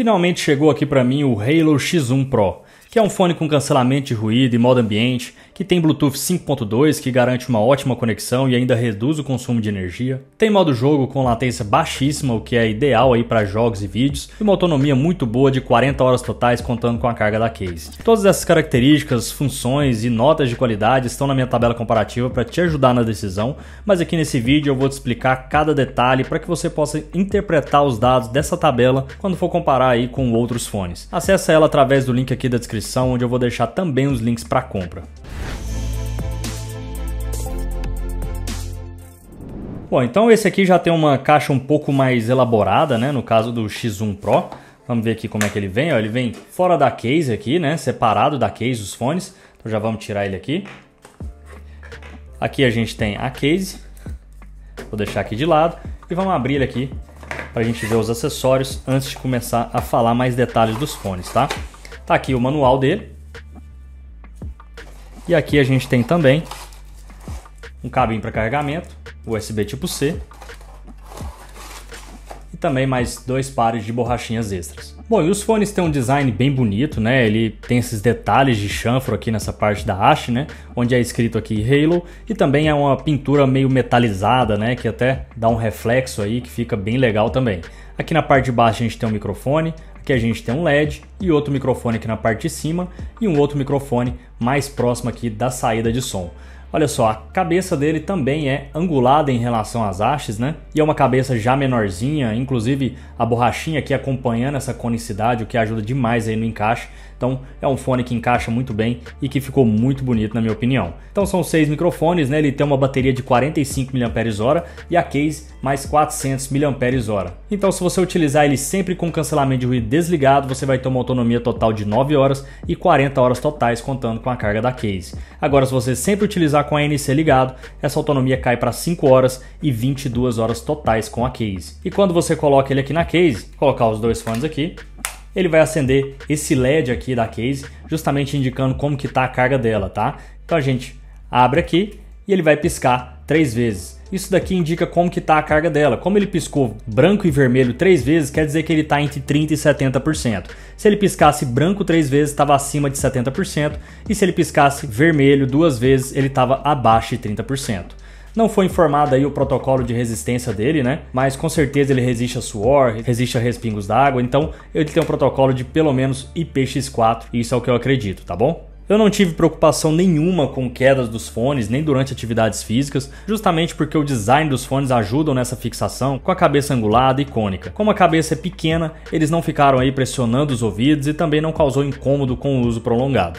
Finalmente chegou aqui para mim o Halo X1 Pro que é um fone com cancelamento de ruído e modo ambiente, que tem Bluetooth 5.2 que garante uma ótima conexão e ainda reduz o consumo de energia. Tem modo jogo com latência baixíssima, o que é ideal aí para jogos e vídeos, e uma autonomia muito boa de 40 horas totais contando com a carga da case. Todas essas características, funções e notas de qualidade estão na minha tabela comparativa para te ajudar na decisão, mas aqui nesse vídeo eu vou te explicar cada detalhe para que você possa interpretar os dados dessa tabela quando for comparar aí com outros fones. Acesse ela através do link aqui da descrição descrição, onde eu vou deixar também os links para compra. Bom, então esse aqui já tem uma caixa um pouco mais elaborada, né? No caso do X1 Pro. Vamos ver aqui como é que ele vem. Ó, ele vem fora da case aqui, né? Separado da case os fones. Então já vamos tirar ele aqui. Aqui a gente tem a case. Vou deixar aqui de lado. E vamos abrir ele aqui para a gente ver os acessórios antes de começar a falar mais detalhes dos fones, tá? Tá aqui o manual dele. E aqui a gente tem também um cabinho para carregamento, USB tipo C. E também mais dois pares de borrachinhas extras. Bom, e os fones têm um design bem bonito, né? Ele tem esses detalhes de chanfro aqui nessa parte da haste, né? Onde é escrito aqui Halo e também é uma pintura meio metalizada, né? Que até dá um reflexo aí que fica bem legal também. Aqui na parte de baixo a gente tem um microfone, Aqui a gente tem um LED e outro microfone aqui na parte de cima e um outro microfone mais próximo aqui da saída de som. Olha só, a cabeça dele também é angulada em relação às hastes, né? E é uma cabeça já menorzinha, inclusive a borrachinha aqui acompanhando essa conicidade, o que ajuda demais aí no encaixe. Então é um fone que encaixa muito bem e que ficou muito bonito na minha opinião. Então são seis microfones, né? Ele tem uma bateria de 45 mAh e a case mais 400 mAh. Então se você utilizar ele sempre com cancelamento de ruído desligado, você vai ter uma autonomia total de 9 horas e 40 horas totais contando com a carga da case. Agora se você sempre utilizar usar tá com a ANC ligado, essa autonomia cai para 5 horas e 22 horas totais com a case. E quando você coloca ele aqui na case, colocar os dois fones aqui, ele vai acender esse LED aqui da case, justamente indicando como que está a carga dela, tá? Então a gente abre aqui e ele vai piscar três vezes. Isso daqui indica como que está a carga dela. Como ele piscou branco e vermelho três vezes, quer dizer que ele está entre 30% e 70%. Se ele piscasse branco três vezes, estava acima de 70%. E se ele piscasse vermelho duas vezes, ele estava abaixo de 30%. Não foi informado aí o protocolo de resistência dele, né? Mas com certeza ele resiste a suor, resiste a respingos d'água, então ele tem um protocolo de pelo menos IPX4, e isso é o que eu acredito, tá bom? Eu não tive preocupação nenhuma com quedas dos fones, nem durante atividades físicas, justamente porque o design dos fones ajudam nessa fixação com a cabeça angulada e cônica. Como a cabeça é pequena, eles não ficaram aí pressionando os ouvidos e também não causou incômodo com o uso prolongado.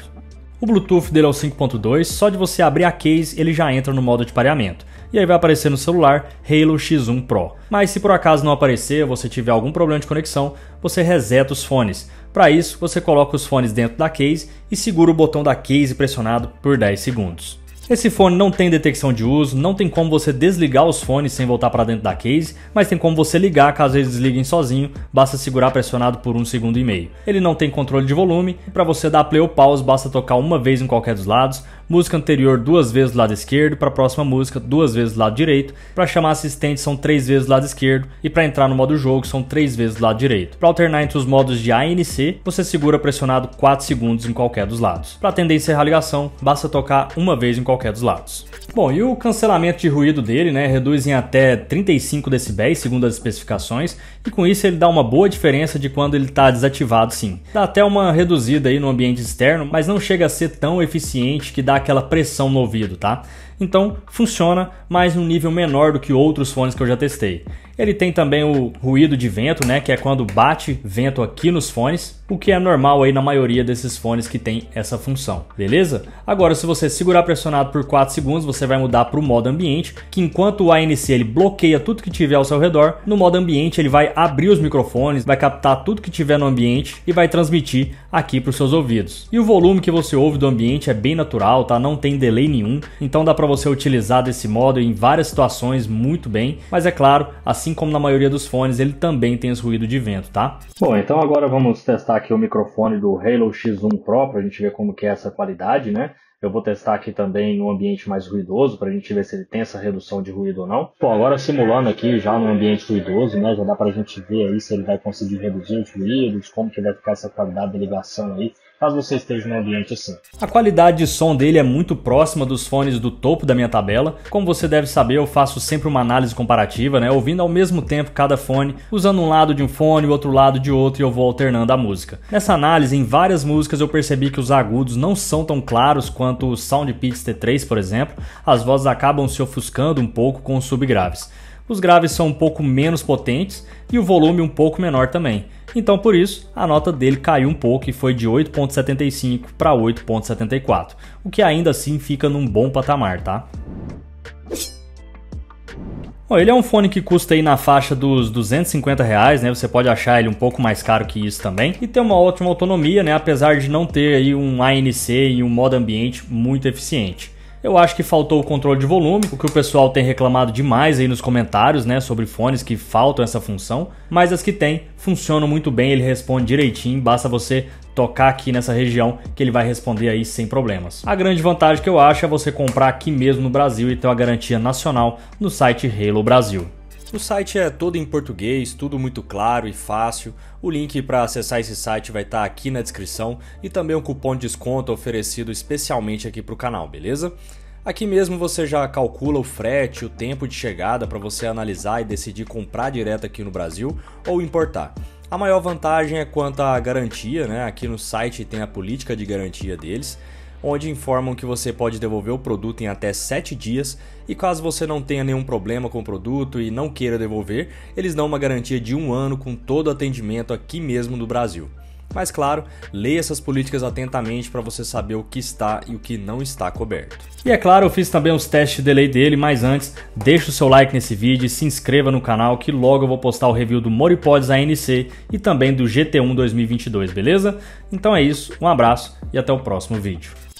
O Bluetooth dele é o 5.2, só de você abrir a case ele já entra no modo de pareamento. E aí vai aparecer no celular Halo X1 Pro. Mas se por acaso não aparecer, você tiver algum problema de conexão, você reseta os fones. Para isso, você coloca os fones dentro da case e segura o botão da case pressionado por 10 segundos. Esse fone não tem detecção de uso, não tem como você desligar os fones sem voltar para dentro da case, mas tem como você ligar caso eles desliguem sozinho, basta segurar pressionado por um segundo e meio. Ele não tem controle de volume, para você dar play ou pause basta tocar uma vez em qualquer dos lados, música anterior duas vezes do lado esquerdo, para a próxima música duas vezes do lado direito, para chamar assistente são três vezes do lado esquerdo e para entrar no modo jogo são três vezes do lado direito. Para alternar entre os modos de ANC, você segura pressionado 4 segundos em qualquer dos lados. Para atender e encerrar a ligação, basta tocar uma vez em qualquer qualquer dos lados. Bom, e o cancelamento de ruído dele né, reduz em até 35 decibéis, segundo as especificações, e com isso ele dá uma boa diferença de quando ele está desativado sim. Dá até uma reduzida aí no ambiente externo, mas não chega a ser tão eficiente que dá aquela pressão no ouvido, tá? então funciona, mas num nível menor do que outros fones que eu já testei. Ele tem também o ruído de vento, né, que é quando bate vento aqui nos fones, o que é normal aí na maioria desses fones que tem essa função, beleza? Agora, se você segurar pressionado por 4 segundos, você vai mudar para o modo ambiente, que enquanto o ANC ele bloqueia tudo que tiver ao seu redor, no modo ambiente ele vai abrir os microfones, vai captar tudo que tiver no ambiente e vai transmitir aqui para os seus ouvidos. E o volume que você ouve do ambiente é bem natural, tá? Não tem delay nenhum, então dá para você utilizar desse modo em várias situações muito bem, mas é claro, assim como na maioria dos fones, ele também tem esse ruído de vento, tá? Bom, então agora vamos testar aqui o microfone do Halo X1 Pro para a gente ver como que é essa qualidade, né? Eu vou testar aqui também em um ambiente mais ruidoso para a gente ver se ele tem essa redução de ruído ou não. Bom, agora simulando aqui já no ambiente ruidoso, né, já dá para a gente ver aí se ele vai conseguir reduzir os ruídos, como que vai ficar essa qualidade de ligação aí caso você esteja num ambiente assim. A qualidade de som dele é muito próxima dos fones do topo da minha tabela. Como você deve saber, eu faço sempre uma análise comparativa, né? Ouvindo ao mesmo tempo cada fone, usando um lado de um fone, o outro lado de outro e eu vou alternando a música. Nessa análise, em várias músicas eu percebi que os agudos não são tão claros quanto o Sound Pitch T3, por exemplo. As vozes acabam se ofuscando um pouco com os subgraves os graves são um pouco menos potentes e o volume um pouco menor também. Então, por isso, a nota dele caiu um pouco e foi de 8.75 para 8.74, o que ainda assim fica num bom patamar, tá? Bom, ele é um fone que custa aí na faixa dos 250 reais, né? Você pode achar ele um pouco mais caro que isso também. E tem uma ótima autonomia, né? Apesar de não ter aí um ANC e um modo ambiente muito eficiente. Eu acho que faltou o controle de volume, o que o pessoal tem reclamado demais aí nos comentários, né, sobre fones que faltam essa função, mas as que tem funcionam muito bem, ele responde direitinho, basta você tocar aqui nessa região que ele vai responder aí sem problemas. A grande vantagem que eu acho é você comprar aqui mesmo no Brasil e ter uma garantia nacional no site Halo Brasil. O site é todo em português, tudo muito claro e fácil. O link para acessar esse site vai estar tá aqui na descrição e também um cupom de desconto oferecido especialmente aqui para o canal, beleza? Aqui mesmo você já calcula o frete, o tempo de chegada para você analisar e decidir comprar direto aqui no Brasil ou importar. A maior vantagem é quanto à garantia, né? Aqui no site tem a política de garantia deles onde informam que você pode devolver o produto em até 7 dias e caso você não tenha nenhum problema com o produto e não queira devolver, eles dão uma garantia de um ano com todo o atendimento aqui mesmo no Brasil. Mas claro, leia essas políticas atentamente para você saber o que está e o que não está coberto. E é claro, eu fiz também os testes de delay dele, mas antes, deixa o seu like nesse vídeo e se inscreva no canal que logo eu vou postar o review do Moripods ANC e também do GT1 2022, beleza? Então é isso, um abraço e até o próximo vídeo.